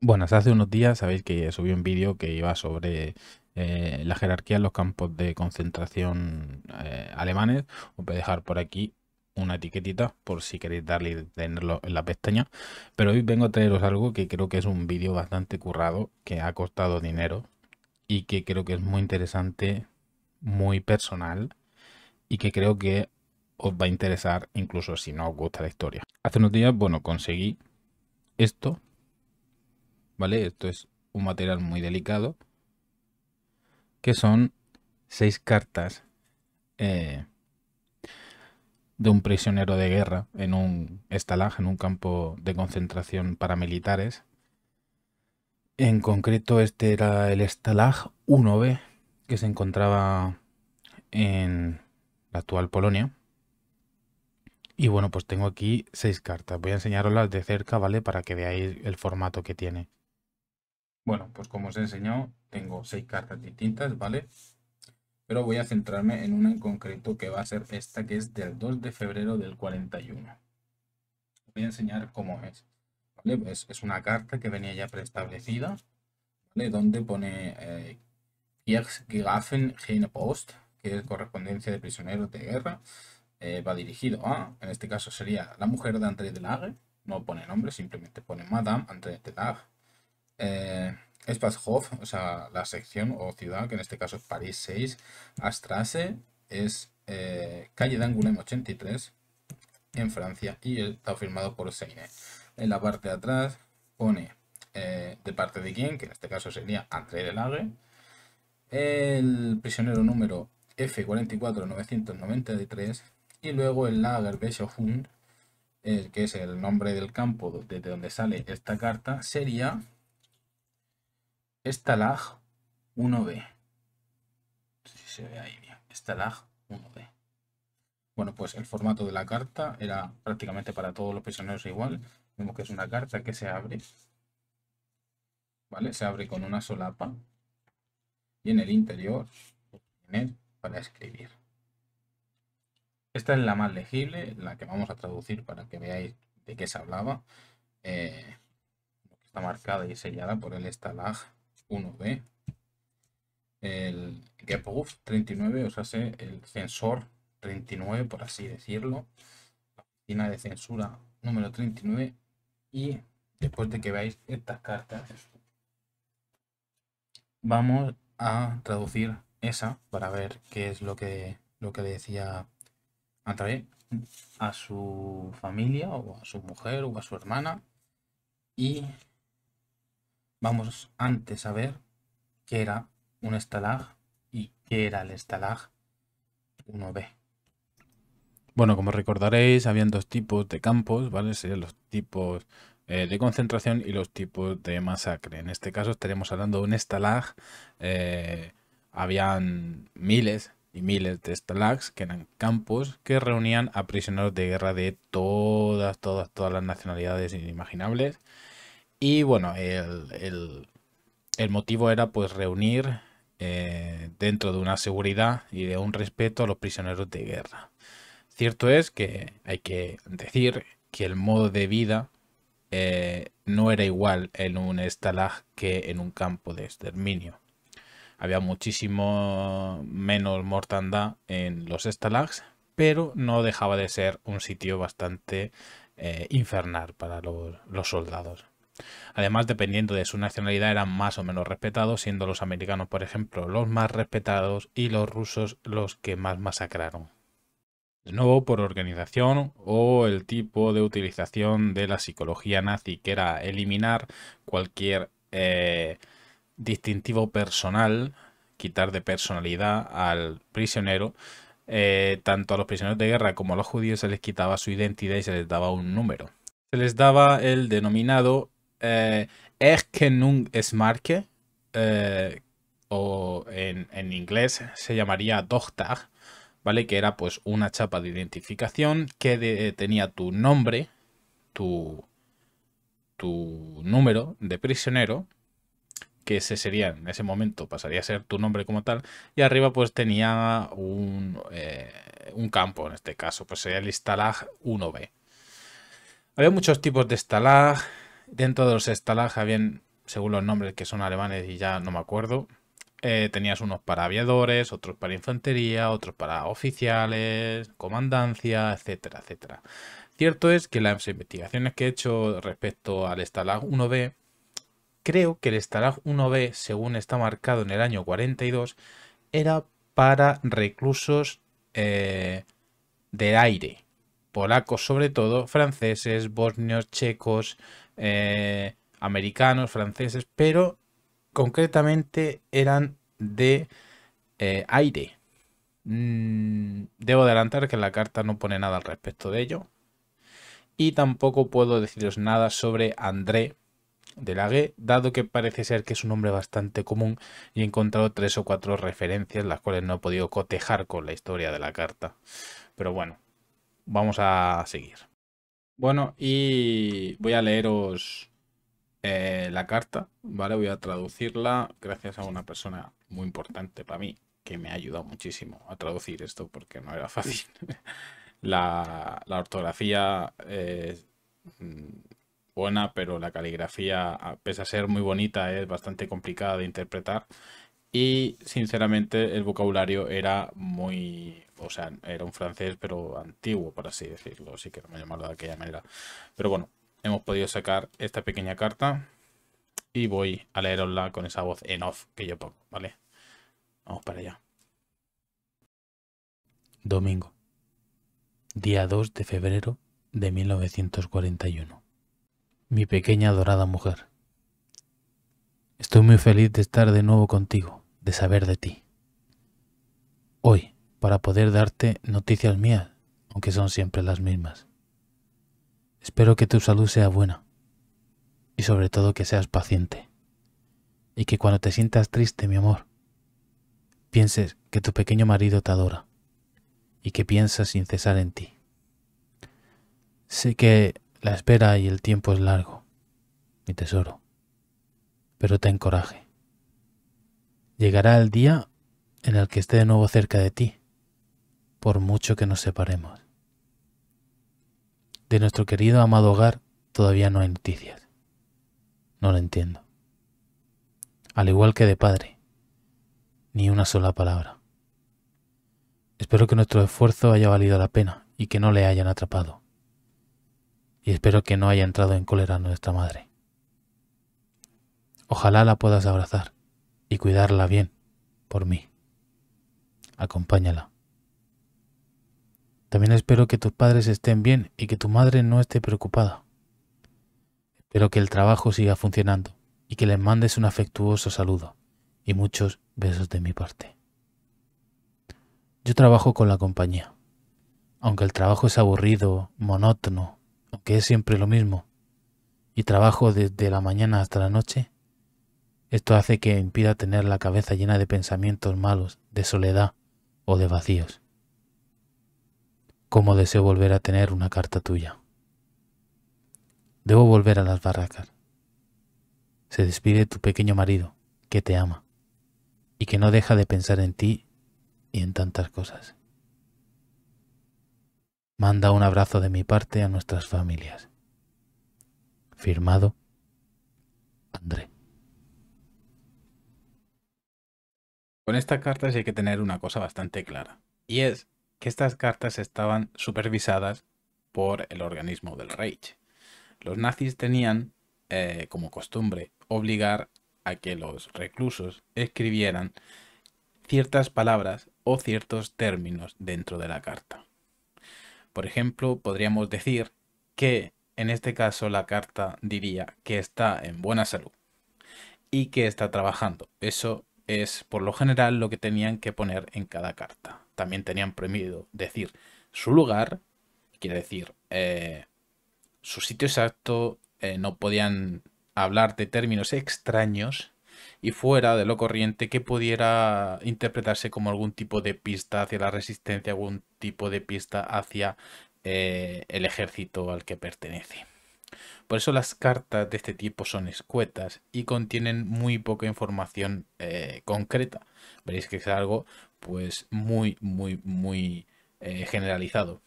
Buenas, hace unos días sabéis que subí un vídeo que iba sobre eh, la jerarquía en los campos de concentración eh, alemanes. Os voy a dejar por aquí una etiquetita por si queréis darle y tenerlo en la pestaña. Pero hoy vengo a traeros algo que creo que es un vídeo bastante currado, que ha costado dinero y que creo que es muy interesante, muy personal y que creo que os va a interesar incluso si no os gusta la historia. Hace unos días, bueno, conseguí esto ¿vale? Esto es un material muy delicado, que son seis cartas eh, de un prisionero de guerra en un estalaje, en un campo de concentración paramilitares. En concreto, este era el estalag 1B que se encontraba en la actual Polonia. Y bueno, pues tengo aquí seis cartas. Voy a enseñaroslas de cerca, ¿vale? Para que veáis el formato que tiene. Bueno, pues como os he enseñado, tengo seis cartas distintas, ¿vale? Pero voy a centrarme en una en concreto que va a ser esta, que es del 2 de febrero del 41. voy a enseñar cómo es. Pues es una carta que venía ya preestablecida, ¿vale? Donde pone eh, Gene Post, que es correspondencia de prisioneros de guerra. Eh, va dirigido a, en este caso sería la mujer de André Delage, no pone nombre, simplemente pone Madame André Delage eh, o sea, la sección o ciudad, que en este caso es París 6, Astrase es eh, calle de 83 en Francia y está firmado por Seine. En la parte de atrás pone eh, de parte de quién, que en este caso sería André Lague el prisionero número F44993 y luego el Lager Beschohund, que es el nombre del campo desde donde sale esta carta, sería Estalag 1B. No sé si se ve ahí bien. Estalag 1B. Bueno, pues el formato de la carta era prácticamente para todos los prisioneros igual. Vemos que es una carta que se abre. ¿Vale? Se abre con una solapa. Y en el interior, para escribir. Esta es la más legible, la que vamos a traducir para que veáis de qué se hablaba. Eh, está marcada y sellada por el estalag 1B, el GapRoof 39, o sea, el Censor 39, por así decirlo, la oficina de censura número 39, y después de que veáis estas cartas, vamos a traducir esa para ver qué es lo que, lo que decía través a su familia o a su mujer o a su hermana y Vamos antes a ver qué era un estalag y qué era el estalag 1B. Bueno, como recordaréis, habían dos tipos de campos, ¿vale? Serían los tipos eh, de concentración y los tipos de masacre. En este caso estaremos hablando de un estalag. Eh, habían miles y miles de estalags, que eran campos que reunían a prisioneros de guerra de todas, todas, todas las nacionalidades inimaginables y bueno, el, motivo era pues reunir eh, dentro de una seguridad y de un respeto a los prisioneros de guerra. Cierto es que hay que decir que el modo de vida eh, no era igual en un estalag que en un campo de exterminio. Había muchísimo menos mortandad en los estalags, pero no dejaba de ser un sitio bastante eh, infernal para los soldados. Además, dependiendo de su nacionalidad, eran más o menos respetados, siendo los americanos, por ejemplo, los más respetados y los rusos los que más masacraron. De nuevo, por organización o el tipo de utilización de la psicología nazi, que era eliminar cualquier eh, distintivo personal, quitar de personalidad al prisionero. Eh, tanto a los prisioneros de guerra como a los judíos se les quitaba su identidad y se les daba un número. Se les daba el denominado eh, es er eh, o en, inglés se llamaría Dogtag, ¿vale? Que era pues una chapa de identificación que tenía tu nombre, tu, tu número de prisionero, que ese sería en ese momento, pasaría a ser tu nombre como tal, y arriba pues tenía un, eh, campo, en este caso, pues sería el Stalag 1B. Había muchos tipos de Stalag, Dentro de los Stalag según los nombres que son alemanes y ya no me acuerdo, eh, tenías unos para aviadores, otros para infantería, otros para oficiales, comandancia, etcétera, etcétera. Cierto es que las investigaciones que he hecho respecto al Stalag 1B, creo que el Stalag 1B, según está marcado en el año 42, era para reclusos eh, del aire, polacos sobre todo, franceses, bosnios, checos, eh, americanos, franceses, pero concretamente eran de eh, aire. Mm, debo adelantar que la carta no pone nada al respecto de ello. Y tampoco puedo deciros nada sobre André de la dado que parece ser que es un nombre bastante común y he encontrado tres o cuatro referencias las cuales no he podido cotejar con la historia de la carta. Pero bueno, vamos a seguir. Bueno, y voy a leeros eh, la carta, ¿vale? Voy a traducirla gracias a una persona muy importante para mí, que me ha ayudado muchísimo a traducir esto porque no era fácil. la, la, ortografía es mm, buena, pero la caligrafía, pese a ser muy bonita, es bastante complicada de interpretar. Y sinceramente el vocabulario era muy o sea, era un francés, pero antiguo, por así decirlo, así que no me llamarlo de aquella manera. Pero bueno, hemos podido sacar esta pequeña carta y voy a leerosla con esa voz en off que yo pongo, ¿vale? Vamos para allá. Domingo, día 2 de febrero de 1941. Mi pequeña dorada mujer. Estoy muy feliz de estar de nuevo contigo, de saber de ti. Hoy, para poder darte noticias mías, aunque son siempre las mismas. Espero que tu salud sea buena y sobre todo que seas paciente y que cuando te sientas triste, mi amor, pienses que tu pequeño marido te adora y que piensa sin cesar en ti. Sé que la espera y el tiempo es largo, mi tesoro, pero ten coraje. Llegará el día en el que esté de nuevo cerca de ti por mucho que nos separemos. De nuestro querido amado hogar todavía no hay noticias. No lo entiendo. Al igual que de padre, ni una sola palabra. Espero que nuestro esfuerzo haya valido la pena y que no le hayan atrapado. Y espero que no haya entrado en cólera nuestra madre. Ojalá la puedas abrazar y cuidarla bien, por mí. Acompáñala. También espero que tus padres estén bien y que tu madre no esté preocupada. Espero que el trabajo siga funcionando y que les mandes un afectuoso saludo y muchos besos de mi parte. Yo trabajo con la compañía. Aunque el trabajo es aburrido, monótono, aunque es siempre lo mismo, y trabajo desde la mañana hasta la noche, esto hace que impida tener la cabeza llena de pensamientos malos, de soledad o de vacíos cómo deseo volver a tener una carta tuya. Debo volver a las barracas. Se despide tu pequeño marido, que te ama, y que no deja de pensar en ti y en tantas cosas. Manda un abrazo de mi parte a nuestras familias. Firmado, André. Con esta carta sí hay que tener una cosa bastante clara, y es que estas cartas estaban supervisadas por el organismo del Reich. Los nazis tenían eh, como costumbre obligar a que los reclusos escribieran ciertas palabras o ciertos términos dentro de la carta. Por ejemplo, podríamos decir que en este caso la carta diría que está en buena salud y que está trabajando. Eso es por lo general lo que tenían que poner en cada carta también tenían prohibido decir su lugar, quiere decir eh, su sitio exacto, eh, no podían hablar de términos extraños y fuera de lo corriente que pudiera interpretarse como algún tipo de pista hacia la resistencia, algún tipo de pista hacia eh, el ejército al que pertenece. Por eso las cartas de este tipo son escuetas y contienen muy poca información eh, concreta. Veréis que es algo pues muy, muy, muy eh, generalizado.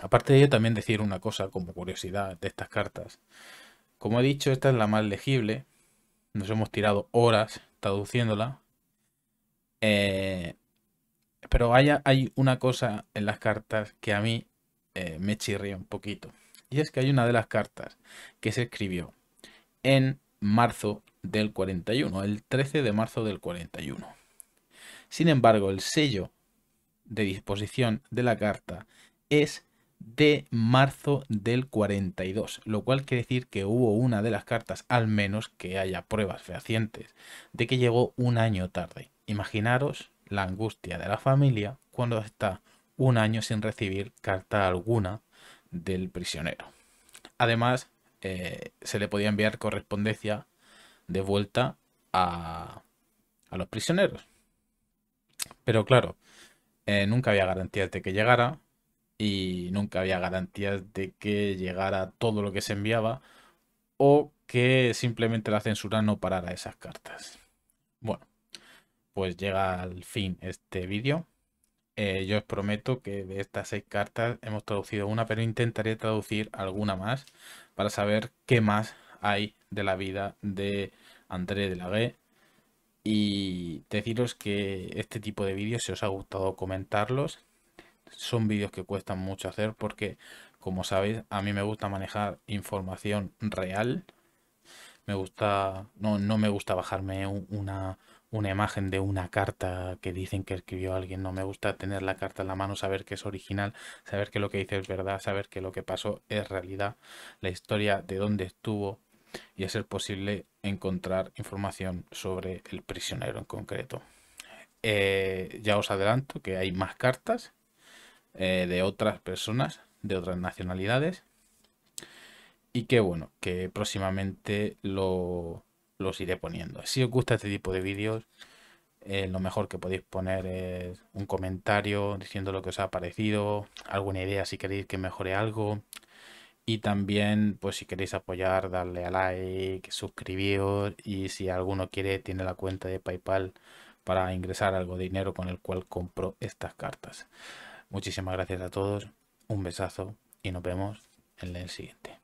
Aparte de ello, también decir una cosa como curiosidad de estas cartas. Como he dicho, esta es la más legible. Nos hemos tirado horas traduciéndola. Eh, pero hay, hay, una cosa en las cartas que a mí me chirría un poquito. Y es que hay una de las cartas que se escribió en marzo del 41, el 13 de marzo del 41. Sin embargo, el sello de disposición de la carta es de marzo del 42, lo cual quiere decir que hubo una de las cartas, al menos que haya pruebas fehacientes, de que llegó un año tarde. Imaginaros la angustia de la familia cuando está un año sin recibir carta alguna del prisionero. Además, eh, se le podía enviar correspondencia de vuelta a, a los prisioneros. Pero claro, eh, nunca había garantías de que llegara y nunca había garantías de que llegara todo lo que se enviaba o que simplemente la censura no parara esas cartas. Bueno, pues llega al fin este vídeo. Eh, yo os prometo que de estas seis cartas hemos traducido una, pero intentaré traducir alguna más para saber qué más hay de la vida de André de la Y deciros que este tipo de vídeos, si os ha gustado comentarlos, son vídeos que cuestan mucho hacer porque, como sabéis, a mí me gusta manejar información real. Me gusta, no me gusta bajarme una, una imagen de una carta que dicen que escribió alguien. No me gusta tener la carta en la mano, saber que es original, saber que lo que dice es verdad, saber que lo que pasó es realidad, la historia de dónde estuvo y a ser posible encontrar información sobre el prisionero en concreto. Eh, ya os adelanto que hay más cartas eh, de otras personas, de otras nacionalidades. Y que bueno, que próximamente lo, los iré poniendo. Si os gusta este tipo de vídeos, eh, lo mejor que podéis poner es un comentario diciendo lo que os ha parecido, alguna idea si queréis que mejore algo. Y también, pues si queréis apoyar, darle a like, suscribiros y si alguno quiere, tiene la cuenta de PayPal para ingresar algo de dinero con el cual compro estas cartas. Muchísimas gracias a todos, un besazo y nos vemos en el siguiente.